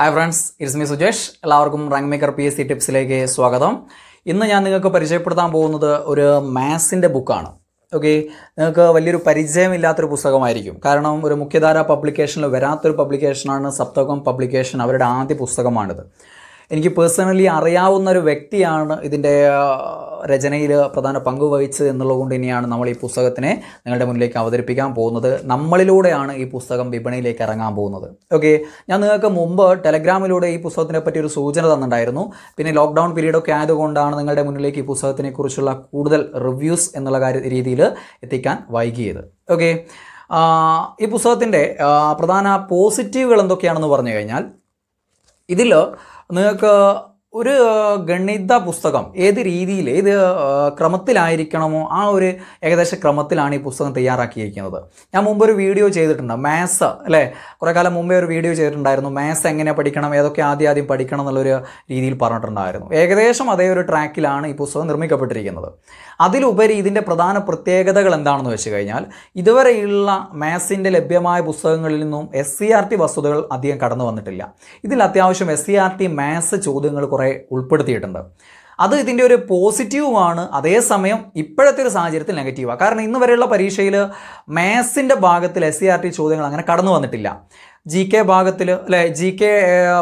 hi friends it's me Sujesh എല്ലാവർക്കും rank maker P S C ടിപ്സിലേക്ക് സ്വാഗതം ഇന്ന് ഞാൻ നിങ്ങൾക്ക് പരിചയപ്പെടുത്താൻ പോകുന്നത് ഒരു മാത്സിൻ്റെ ബുക്കാണ് ഓക്കെ നിങ്ങൾക്ക് വലിയൊരു പരിചയമില്ലാത്തൊരു പുസ്തകമായിരിക്കും കാരണം ഒരു മുഖ്യധാര പബ്ലിക്കേഷനിൽ വരാത്തൊരു പബ്ലിക്കേഷനാണ് സപ്തകം പബ്ലിക്കേഷൻ അവരുടെ ആദ്യ പുസ്തകമാണിത് എനിക്ക് പേഴ്സണലി അറിയാവുന്ന ഒരു വ്യക്തിയാണ് ഇതിൻ്റെ രചനയിൽ പ്രധാന പങ്ക് വഹിച്ചത് എന്നുള്ളതുകൊണ്ട് തന്നെയാണ് നമ്മൾ ഈ പുസ്തകത്തിനെ നിങ്ങളുടെ മുന്നിലേക്ക് അവതരിപ്പിക്കാൻ പോകുന്നത് നമ്മളിലൂടെയാണ് ഈ പുസ്തകം വിപണിയിലേക്ക് ഇറങ്ങാൻ പോകുന്നത് ഓക്കെ ഞാൻ നിങ്ങൾക്ക് മുമ്പ് ടെലഗ്രാമിലൂടെ ഈ പുസ്തകത്തിനെ പറ്റി ഒരു സൂചന തന്നിട്ടുണ്ടായിരുന്നു പിന്നെ ലോക്ക്ഡൗൺ പീരീഡൊക്കെ ആയതുകൊണ്ടാണ് നിങ്ങളുടെ മുന്നിലേക്ക് ഈ പുസ്തകത്തിനെക്കുറിച്ചുള്ള കൂടുതൽ റിവ്യൂസ് എന്നുള്ള കാര്യ രീതിയിൽ എത്തിക്കാൻ വൈകിയത് ഓക്കെ ഈ പുസ്തകത്തിൻ്റെ പ്രധാന പോസിറ്റീവുകൾ എന്തൊക്കെയാണെന്ന് പറഞ്ഞു കഴിഞ്ഞാൽ ഇതിൽ 那个。ഒരു ഗണിത പുസ്തകം ഏത് രീതിയിൽ ഏത് ക്രമത്തിലായിരിക്കണമോ ആ ഒരു ഏകദേശ ക്രമത്തിലാണ് ഈ പുസ്തകം തയ്യാറാക്കിയിരിക്കുന്നത് ഞാൻ മുമ്പ് ഒരു വീഡിയോ ചെയ്തിട്ടുണ്ട് മാത്സ് അല്ലേ കുറേ കാലം മുമ്പേ ഒരു വീഡിയോ ചെയ്തിട്ടുണ്ടായിരുന്നു മാത്സ് എങ്ങനെ പഠിക്കണം ഏതൊക്കെ ആദ്യം ആദ്യം പഠിക്കണം എന്നുള്ളൊരു രീതിയിൽ പറഞ്ഞിട്ടുണ്ടായിരുന്നു ഏകദേശം അതേ ഒരു ട്രാക്കിലാണ് ഈ പുസ്തകം നിർമ്മിക്കപ്പെട്ടിരിക്കുന്നത് അതിലുപരി ഇതിൻ്റെ പ്രധാന പ്രത്യേകതകൾ എന്താണെന്ന് വെച്ച് കഴിഞ്ഞാൽ ഇതുവരെയുള്ള മാത്സിൻ്റെ ലഭ്യമായ പുസ്തകങ്ങളിൽ നിന്നും എസ് സി ആർ ടി വസ്തുതകൾ അധികം കടന്നു വന്നിട്ടില്ല ഇതിൽ അത്യാവശ്യം S C R T maths ചോദ്യങ്ങൾ കുറേ ഉൾപ്പെടുത്തിയിട്ടുണ്ട് അത് ഇതിൻ്റെ ഒരു പോസിറ്റീവുമാണ് അതേസമയം ഇപ്പോഴത്തെ ഒരു സാഹചര്യത്തിൽ നെഗറ്റീവാണ് കാരണം ഇന്ന് വരെയുള്ള പരീക്ഷയിൽ മാത്സിൻ്റെ ഭാഗത്തിൽ എസ് സി ആർ ടി ചോദ്യങ്ങൾ അങ്ങനെ കടന്നു വന്നിട്ടില്ല ജി കെ ഭാഗത്തിൽ അല്ലെ ജി കെ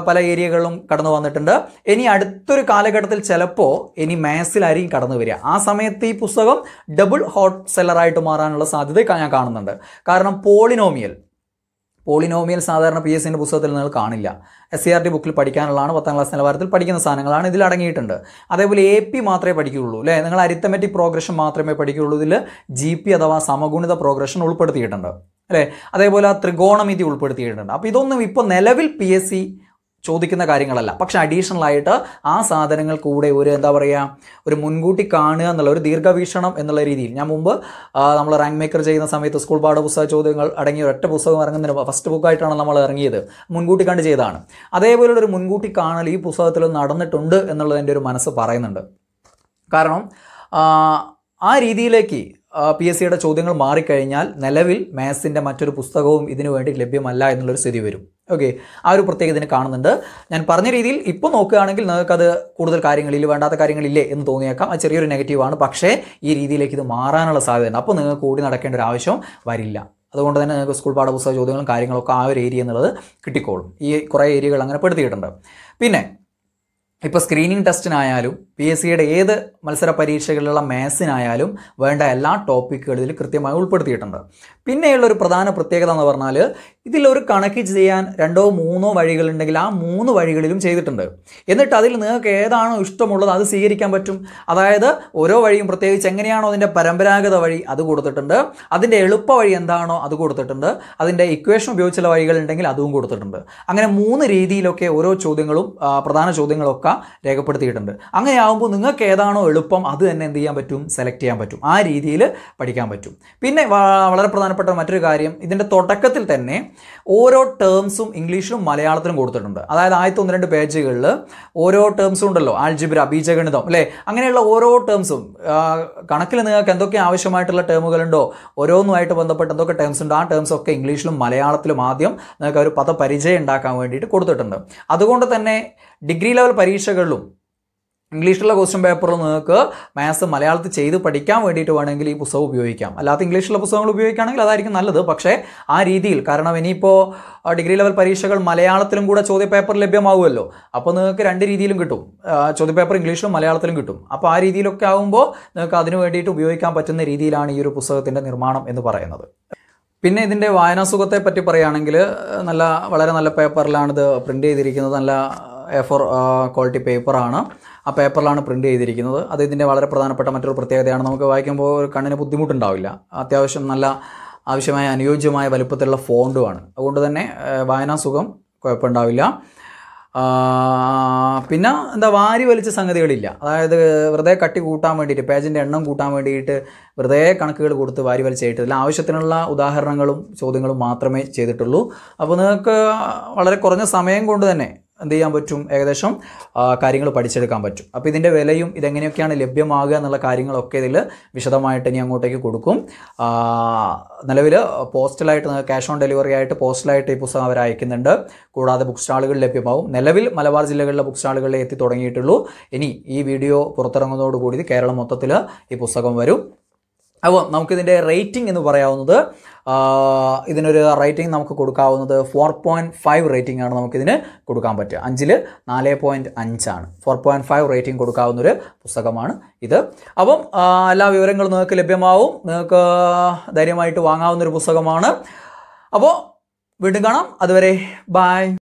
പല ഏരിയകളിലും കടന്നു വന്നിട്ടുണ്ട് ഇനി അടുത്തൊരു കാലഘട്ടത്തിൽ ചിലപ്പോൾ ഇനി മാത്സിലായിരിക്കും കടന്നു വരിക ആ സമയത്ത് ഈ പുസ്തകം ഡബിൾ ഹോട്ട് സെല്ലറായിട്ട് മാറാനുള്ള സാധ്യത ഞാൻ കാണുന്നുണ്ട് കാരണം പോളിനോമിയൽ പോളിനോമിയൽ സാധാരണ പി എസ് സിൻ്റെ പുസ്തകത്തിൽ നിങ്ങൾ കാണില്ല എസ് സി ആർ ടി ബുക്കിൽ പഠിക്കാനുള്ളതാണ് പത്താം ക്ലാസ് നിലവാരത്തിൽ പഠിക്കുന്ന സാധനങ്ങളാണ് ഇതിൽ അടങ്ങിയിട്ടുണ്ട് അതേപോലെ എ പി മാത്രമേ പഠിക്കുകയുള്ളൂ അല്ലേ നിങ്ങൾ അരിത്തമെറ്റിക് പ്രോഗ്രഷൻ മാത്രമേ പഠിക്കുകയുള്ളൂ ഇതിൽ ജി പി അഥവാ സമഗുണിത പ്രോഗ്രഷൻ ഉൾപ്പെടുത്തിയിട്ടുണ്ട് അല്ലേ അതേപോലെ ആ ത്രികോണമിതി ഉൾപ്പെടുത്തിയിട്ടുണ്ട് അപ്പോൾ ഇതൊന്നും ഇപ്പോൾ നിലവിൽ പി എസ് സി ചോദിക്കുന്ന കാര്യങ്ങളല്ല പക്ഷെ അഡീഷണൽ ആയിട്ട് ആ സാധനങ്ങൾ കൂടെ ഒരു എന്താ പറയുക ഒരു മുൻകൂട്ടി കാണുക എന്നുള്ള ഒരു ദീർഘവീക്ഷണം എന്നുള്ള രീതിയിൽ ഞാൻ മുമ്പ് നമ്മൾ റാങ്ക് മേക്കർ ചെയ്യുന്ന സമയത്ത് സ്കൂൾ പാഠപുസ്തക ചോദ്യങ്ങൾ അടങ്ങിയ ഒറ്റ പുസ്തകം ഇറങ്ങുന്നതിന് ഫസ്റ്റ് ബുക്കായിട്ടാണ് നമ്മൾ ഇറങ്ങിയത് മുൻകൂട്ടി കണ്ട് ചെയ്തതാണ് അതേപോലെ ഒരു മുൻകൂട്ടി കാണൽ ഈ പുസ്തകത്തിൽ നടന്നിട്ടുണ്ട് എന്നുള്ളത് എൻ്റെ ഒരു മനസ്സ് പറയുന്നുണ്ട് കാരണം ആ രീതിയിലേക്ക് പി എസ് സിയുടെ ചോദ്യങ്ങൾ മാറിക്കഴിഞ്ഞാൽ നിലവിൽ മാത്സിൻ്റെ മറ്റൊരു പുസ്തകവും ഇതിനു വേണ്ടി ലഭ്യമല്ല എന്നുള്ളൊരു സ്ഥിതി വരും ഓക്കെ ആ ഒരു പ്രത്യേകത കാണുന്നുണ്ട് ഞാൻ പറഞ്ഞ രീതിയിൽ ഇപ്പോൾ നോക്കുകയാണെങ്കിൽ നിങ്ങൾക്കത് കൂടുതൽ കാര്യങ്ങളിൽ വേണ്ടാത്ത കാര്യങ്ങളില്ലേ എന്ന് തോന്നിയേക്കാം അത് ചെറിയൊരു നെഗറ്റീവാണ് പക്ഷേ ഈ രീതിയിലേക്ക് ഇത് മാറാനുള്ള സാധ്യതയുണ്ട് അപ്പോൾ നിങ്ങൾക്ക് കൂടി നടക്കേണ്ട ഒരു ആവശ്യം വരില്ല അതുകൊണ്ട് തന്നെ നിങ്ങൾക്ക് സ്കൂൾ പാഠപുസ്തക ചോദ്യങ്ങളും കാര്യങ്ങളൊക്കെ ആ ഒരു ഏരിയ എന്നുള്ളത് കിട്ടിക്കോളും ഈ കുറേ ഏരിയകൾ അങ്ങനെ പെടുത്തിയിട്ടുണ്ട് പിന്നെ ഇപ്പോൾ സ്ക്രീനിങ് ടെസ്റ്റിനായാലും പി എസ് സിയുടെ ഏത് മത്സര പരീക്ഷകളിലുള്ള മാത്സിനായാലും വേണ്ട എല്ലാ ടോപ്പിക്കുകളിൽ കൃത്യമായി ഉൾപ്പെടുത്തിയിട്ടുണ്ട് പിന്നെയുള്ള ഒരു പ്രധാന പ്രത്യേകത എന്ന് പറഞ്ഞാൽ ഇതിലൊരു കണക്ക് ചെയ്യാൻ രണ്ടോ മൂന്നോ വഴികളുണ്ടെങ്കിൽ ആ മൂന്ന് വഴികളിലും ചെയ്തിട്ടുണ്ട് എന്നിട്ട് അതിൽ നിങ്ങൾക്ക് ഏതാണോ ഇഷ്ടമുള്ളത് അത് സ്വീകരിക്കാൻ പറ്റും അതായത് ഓരോ വഴിയും പ്രത്യേകിച്ച് എങ്ങനെയാണോ അതിൻ്റെ പരമ്പരാഗത വഴി അത് കൊടുത്തിട്ടുണ്ട് അതിൻ്റെ എളുപ്പ വഴി എന്താണോ അത് കൊടുത്തിട്ടുണ്ട് അതിൻ്റെ ഇക്വേഷൻ ഉപയോഗിച്ചുള്ള വഴികളുണ്ടെങ്കിൽ അതും കൊടുത്തിട്ടുണ്ട് അങ്ങനെ മൂന്ന് രീതിയിലൊക്കെ ഓരോ ചോദ്യങ്ങളും പ്രധാന ചോദ്യങ്ങളൊക്കെ രേഖപ്പെടുത്തിയിട്ടുണ്ട് അങ്ങനെ ആവുമ്പോൾ നിങ്ങൾക്ക് ഏതാണോ എളുപ്പം അത് തന്നെ എന്ത് ചെയ്യാൻ പറ്റും സെലക്ട് ചെയ്യാൻ പറ്റും ആ രീതിയിൽ പഠിക്കാൻ പറ്റും പിന്നെ വളരെ പ്രധാനപ്പെട്ട മറ്റൊരു കാര്യം ഇതിൻ്റെ തുടക്കത്തിൽ തന്നെ ഓരോ ടേംസും ഇംഗ്ലീഷിലും മലയാളത്തിലും കൊടുത്തിട്ടുണ്ട് അതായത് ആദ്യത്തെ ഒന്ന് രണ്ട് പേജുകളിൽ ഓരോ ടേംസും ഉണ്ടല്ലോ ആൽജിബ്ര ബീജഗണിതം അല്ലേ അങ്ങനെയുള്ള ഓരോ ടേംസും കണക്കിൽ നിങ്ങൾക്ക് എന്തൊക്കെ ആവശ്യമായിട്ടുള്ള ടേമുകളുണ്ടോ ഓരോന്നുമായിട്ട് ബന്ധപ്പെട്ട് എന്തൊക്കെ ടേംസ് ഉണ്ടോ ആ ടേംസ് ഒക്കെ ഇംഗ്ലീഷിലും മലയാളത്തിലും ആദ്യം നിങ്ങൾക്ക് ഒരു പദപരിചയം ഉണ്ടാക്കാൻ വേണ്ടിയിട്ട് കൊടുത്തിട്ടുണ്ട് അതുകൊണ്ട് തന്നെ ഡിഗ്രി ലെവൽ പരീക്ഷകളിലും ഇംഗ്ലീഷിലുള്ള ക്വസ്റ്റ്യൻ പേപ്പറിൽ നിങ്ങൾക്ക് മാത്സ് മലയാളത്തിൽ ചെയ്ത് പഠിക്കാൻ വേണ്ടിയിട്ട് വേണമെങ്കിൽ ഈ പുസ്തകം ഉപയോഗിക്കാം അല്ലാത്ത ഇംഗ്ലീഷിലുള്ള പുസ്തകങ്ങൾ ഉപയോഗിക്കുകയാണെങ്കിൽ അതായിരിക്കും നല്ലത് പക്ഷേ ആ രീതിയിൽ കാരണം ഇനിയിപ്പോൾ ഡിഗ്രി ലെവൽ പരീക്ഷകൾ മലയാളത്തിലും കൂടെ ചോദ്യപേപ്പർ ലഭ്യമാവുമല്ലോ അപ്പോൾ നിങ്ങൾക്ക് രണ്ട് രീതിയിലും കിട്ടും ചോദ്യപേപ്പർ ഇംഗ്ലീഷിലും മലയാളത്തിലും കിട്ടും അപ്പോൾ ആ രീതിയിലൊക്കെ ആകുമ്പോൾ നിങ്ങൾക്ക് അതിന് വേണ്ടിയിട്ട് ഉപയോഗിക്കാൻ പറ്റുന്ന രീതിയിലാണ് ഈ ഒരു പുസ്തകത്തിൻ്റെ നിർമ്മാണം എന്ന് പറയുന്നത് പിന്നെ ഇതിൻ്റെ വായനാസുഖത്തെ പറ്റി പറയുകയാണെങ്കിൽ നല്ല വളരെ നല്ല പേപ്പറിലാണിത് പ്രിൻ്റ് ചെയ്തിരിക്കുന്നത് നല്ല എ ഫോർ ക്വാളിറ്റി പേപ്പറാണ് ആ പേപ്പറിലാണ് പ്രിൻ്റ് ചെയ്തിരിക്കുന്നത് അത് ഇതിൻ്റെ വളരെ പ്രധാനപ്പെട്ട മറ്റൊരു പ്രത്യേകതയാണ് നമുക്ക് വായിക്കുമ്പോൾ ഒരു കണ്ണിന് ബുദ്ധിമുട്ടുണ്ടാവില്ല അത്യാവശ്യം നല്ല ആവശ്യമായ അനുയോജ്യമായ വലുപ്പത്തിലുള്ള ഫോണ്ടുമാണ് അതുകൊണ്ട് തന്നെ വായനാ സുഖം കുഴപ്പമുണ്ടാവില്ല പിന്നെ എന്താ വാരി വലിച്ച സംഗതികളില്ല അതായത് വെറുതെ കട്ടി കൂട്ടാൻ വേണ്ടിയിട്ട് പേജിൻ്റെ എണ്ണം കൂട്ടാൻ വേണ്ടിയിട്ട് വെറുതെ കണക്കുകൾ കൊടുത്ത് വാരി വലിച്ചേട്ടില്ല ആവശ്യത്തിനുള്ള ഉദാഹരണങ്ങളും ചോദ്യങ്ങളും മാത്രമേ ചെയ്തിട്ടുള്ളൂ അപ്പോൾ നിങ്ങൾക്ക് വളരെ കുറഞ്ഞ സമയം കൊണ്ട് തന്നെ എന്ത് ചെയ്യാൻ പറ്റും ഏകദേശം കാര്യങ്ങൾ പഠിച്ചെടുക്കാൻ പറ്റും അപ്പോൾ ഇതിൻ്റെ വിലയും ഇതെങ്ങനെയൊക്കെയാണ് ലഭ്യമാകുക എന്നുള്ള കാര്യങ്ങളൊക്കെ ഇതിൽ വിശദമായിട്ട് ഇനി അങ്ങോട്ടേക്ക് കൊടുക്കും നിലവിൽ പോസ്റ്റലായിട്ട് ക്യാഷ് ഓൺ ഡെലിവറി ആയിട്ട് പോസ്റ്റലായിട്ട് ഈ പുസ്തകം അവർ അയക്കുന്നുണ്ട് കൂടാതെ ബുക്ക് സ്റ്റാളുകൾ ലഭ്യമാവും നിലവിൽ മലബാർ ജില്ലകളിലെ ബുക്ക് സ്റ്റാളുകളിൽ എത്തി തുടങ്ങിയിട്ടുള്ളൂ ഇനി ഈ വീഡിയോ പുറത്തിറങ്ങുന്നതോടുകൂടി കേരളം മൊത്തത്തിൽ ഈ പുസ്തകം വരും അപ്പോൾ നമുക്കിതിൻ്റെ റേറ്റിംഗ് എന്ന് പറയാവുന്നത് ഇതിനൊരു റേറ്റിംഗ് നമുക്ക് കൊടുക്കാവുന്നത് ഫോർ പോയിൻറ്റ് ഫൈവ് റേറ്റിംഗ് ആണ് നമുക്കിതിന് കൊടുക്കാൻ പറ്റുക അഞ്ചിൽ നാല് പോയിൻറ്റ് അഞ്ചാണ് ഫോർ പോയിൻറ്റ് ഫൈവ് റേറ്റിംഗ് കൊടുക്കാവുന്നൊരു പുസ്തകമാണ് ഇത് അപ്പം എല്ലാ വിവരങ്ങളും നിങ്ങൾക്ക് ലഭ്യമാവും നിങ്ങൾക്ക് ധൈര്യമായിട്ട് വാങ്ങാവുന്നൊരു പുസ്തകമാണ് അപ്പോൾ വീണ്ടും കാണാം അതുവരെ ബായ്